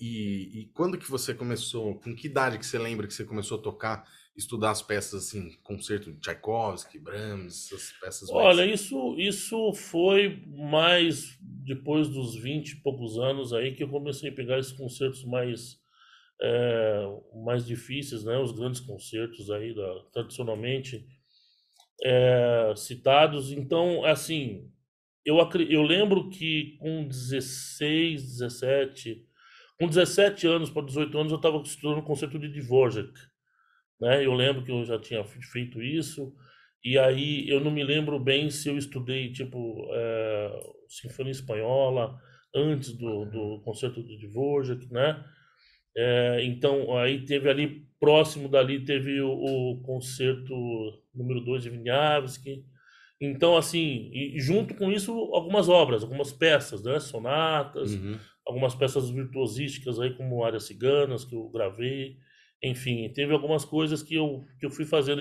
E, e, quando que você começou? Com que idade que você lembra que você começou a tocar, estudar as peças assim, concerto de Tchaikovsky, Brahms, essas peças? Olha, mais... isso isso foi mais depois dos 20 e poucos anos aí que eu comecei a pegar esses concertos mais é, mais difíceis, né? Os grandes concertos aí da, tradicionalmente é, citados. Então, assim, eu eu lembro que com 16, 17 com 17 anos para 18 anos, eu estava estudando o conceito de Dvorak. Né? Eu lembro que eu já tinha feito isso. E aí eu não me lembro bem se eu estudei, tipo, é, Sinfonia Espanhola antes do, do concerto de Dvorak, né? É, então, aí teve ali, próximo dali, teve o, o concerto número 2 de Vinyavsky, então, assim, e junto com isso, algumas obras, algumas peças, né? Sonatas, uhum. algumas peças virtuosísticas aí, como Áreas Ciganas, que eu gravei. Enfim, teve algumas coisas que eu, que eu fui fazendo